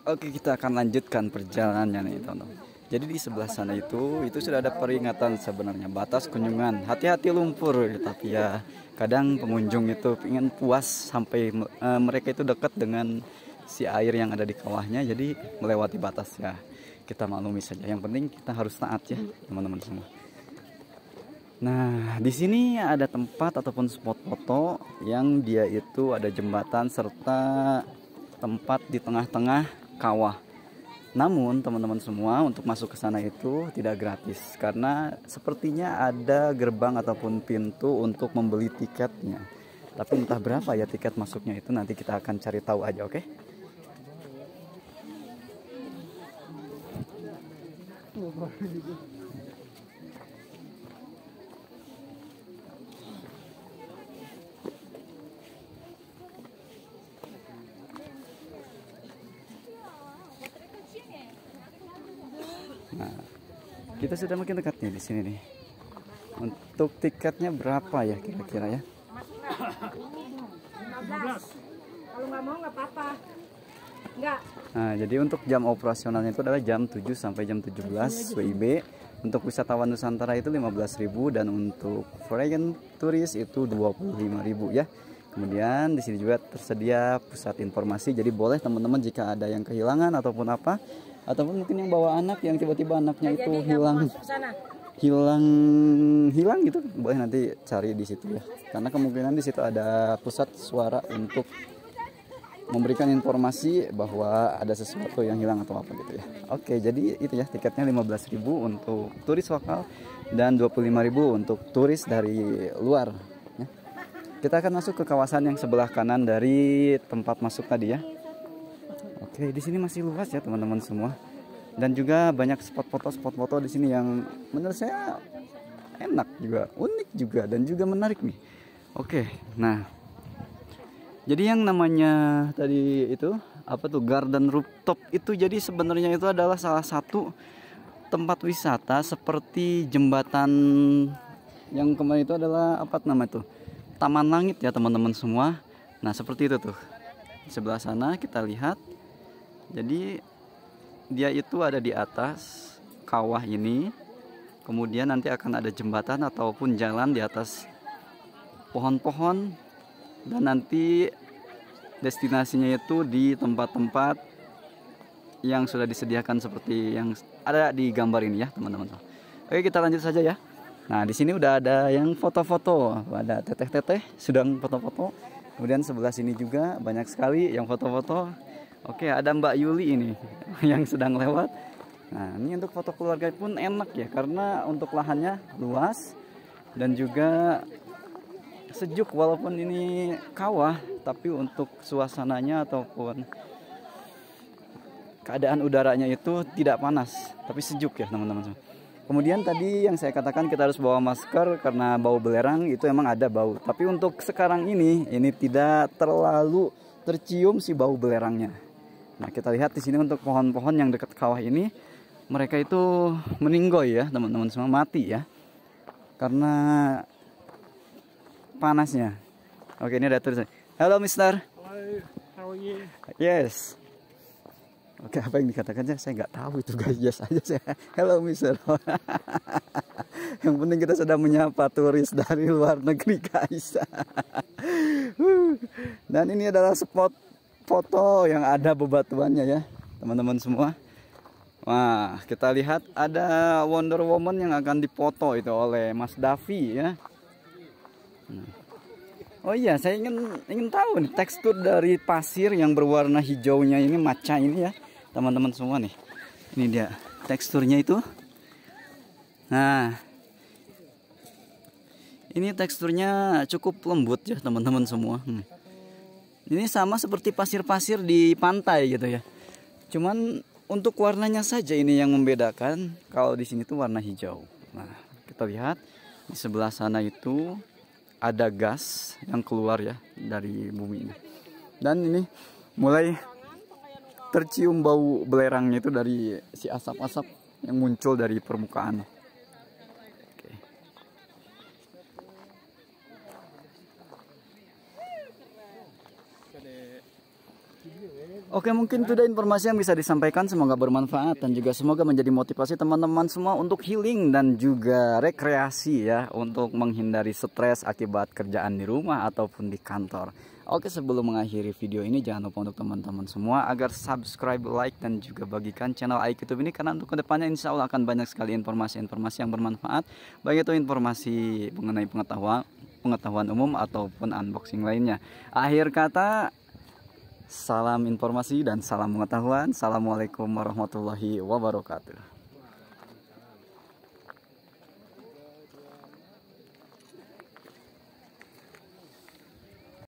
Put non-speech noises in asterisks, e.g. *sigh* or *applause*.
Oke, kita akan lanjutkan perjalanannya nih, teman-teman. Jadi di sebelah sana itu, itu sudah ada peringatan sebenarnya batas kunjungan. Hati-hati lumpur, tapi ya kadang pengunjung itu ingin puas sampai e, mereka itu dekat dengan si air yang ada di kawahnya, jadi melewati batas ya. Kita maklumi saja. Yang penting kita harus taat ya, teman-teman semua. Nah, di sini ada tempat ataupun spot foto yang dia itu ada jembatan serta tempat di tengah-tengah kawah. Namun teman-teman semua untuk masuk ke sana itu tidak gratis karena sepertinya ada gerbang ataupun pintu untuk membeli tiketnya. Tapi entah berapa ya tiket masuknya itu nanti kita akan cari tahu aja, oke? Okay? Nah, kita sudah makin dekat nih di sini nih. Untuk tiketnya berapa ya kira-kira ya? 15. Kalau nggak mau nggak apa-apa. Nggak. Nah, jadi untuk jam operasionalnya itu adalah jam 7 sampai jam 17 WIB. Untuk wisatawan Nusantara itu 15.000 dan untuk foreign turis itu 25.000 ya. Kemudian di sini juga tersedia pusat informasi. Jadi boleh teman-teman jika ada yang kehilangan ataupun apa ataupun mungkin yang bawa anak yang tiba-tiba anaknya itu hilang hilang hilang gitu boleh nanti cari di situ ya karena kemungkinan di situ ada pusat suara untuk memberikan informasi bahwa ada sesuatu yang hilang atau apa gitu ya oke jadi itu ya tiketnya 15.000 untuk turis lokal dan 25.000 untuk turis dari luar ya. kita akan masuk ke kawasan yang sebelah kanan dari tempat masuk tadi ya Oke, di sini masih luas ya teman-teman semua. Dan juga banyak spot foto spot foto di sini yang menurut saya enak juga, unik juga dan juga menarik nih. Oke, nah jadi yang namanya tadi itu apa tuh garden rooftop itu jadi sebenarnya itu adalah salah satu tempat wisata seperti jembatan yang kemarin itu adalah apa nama itu taman langit ya teman-teman semua. Nah seperti itu tuh sebelah sana kita lihat jadi dia itu ada di atas kawah ini. Kemudian nanti akan ada jembatan ataupun jalan di atas pohon-pohon dan nanti destinasinya itu di tempat-tempat yang sudah disediakan seperti yang ada di gambar ini ya, teman-teman. Oke, kita lanjut saja ya. Nah, di sini udah ada yang foto-foto, ada teteh-teteh sedang foto-foto. Kemudian sebelah sini juga banyak sekali yang foto-foto. Oke, ada Mbak Yuli ini *laughs* yang sedang lewat. Nah, ini untuk foto keluarga pun enak ya karena untuk lahannya luas dan juga sejuk walaupun ini kawah, tapi untuk suasananya ataupun keadaan udaranya itu tidak panas, tapi sejuk ya teman-teman. Kemudian tadi yang saya katakan kita harus bawa masker karena bau belerang itu emang ada bau. Tapi untuk sekarang ini, ini tidak terlalu tercium si bau belerangnya. Nah, kita lihat di sini untuk pohon-pohon yang dekat kawah ini mereka itu meninggoy ya, teman-teman semua mati ya. Karena panasnya. Oke, ini ada tulisan. Halo, Mister. Yes. Oke, apa yang dikatakannya saya nggak tahu itu guys, yes aja saya. Hello, Mister. *laughs* yang penting kita sudah menyapa turis dari luar negeri, guys. *laughs* Dan ini adalah spot foto yang ada bebatuannya ya teman-teman semua Wah kita lihat ada Wonder Woman yang akan dipoto itu oleh Mas Davi ya Oh iya saya ingin ingin tahu nih tekstur dari pasir yang berwarna hijaunya ini maca ini ya teman-teman semua nih ini dia teksturnya itu Nah ini teksturnya cukup lembut ya teman-teman semua hmm. Ini sama seperti pasir-pasir di pantai gitu ya. Cuman untuk warnanya saja ini yang membedakan. Kalau di sini tuh warna hijau. Nah, kita lihat di sebelah sana itu ada gas yang keluar ya dari bumi ini. Dan ini mulai tercium bau belerangnya itu dari si asap-asap yang muncul dari permukaan. Oke, mungkin itu informasi yang bisa disampaikan. Semoga bermanfaat dan juga semoga menjadi motivasi teman-teman semua untuk healing dan juga rekreasi ya untuk menghindari stres akibat kerjaan di rumah ataupun di kantor. Oke, sebelum mengakhiri video ini jangan lupa untuk teman-teman semua agar subscribe, like dan juga bagikan channel iQtube ini karena untuk kedepannya insya Allah akan banyak sekali informasi-informasi yang bermanfaat. Baik itu informasi mengenai pengetahuan pengetahuan umum ataupun unboxing lainnya. Akhir kata, Salam informasi dan salam pengetahuan. Assalamualaikum warahmatullahi wabarakatuh.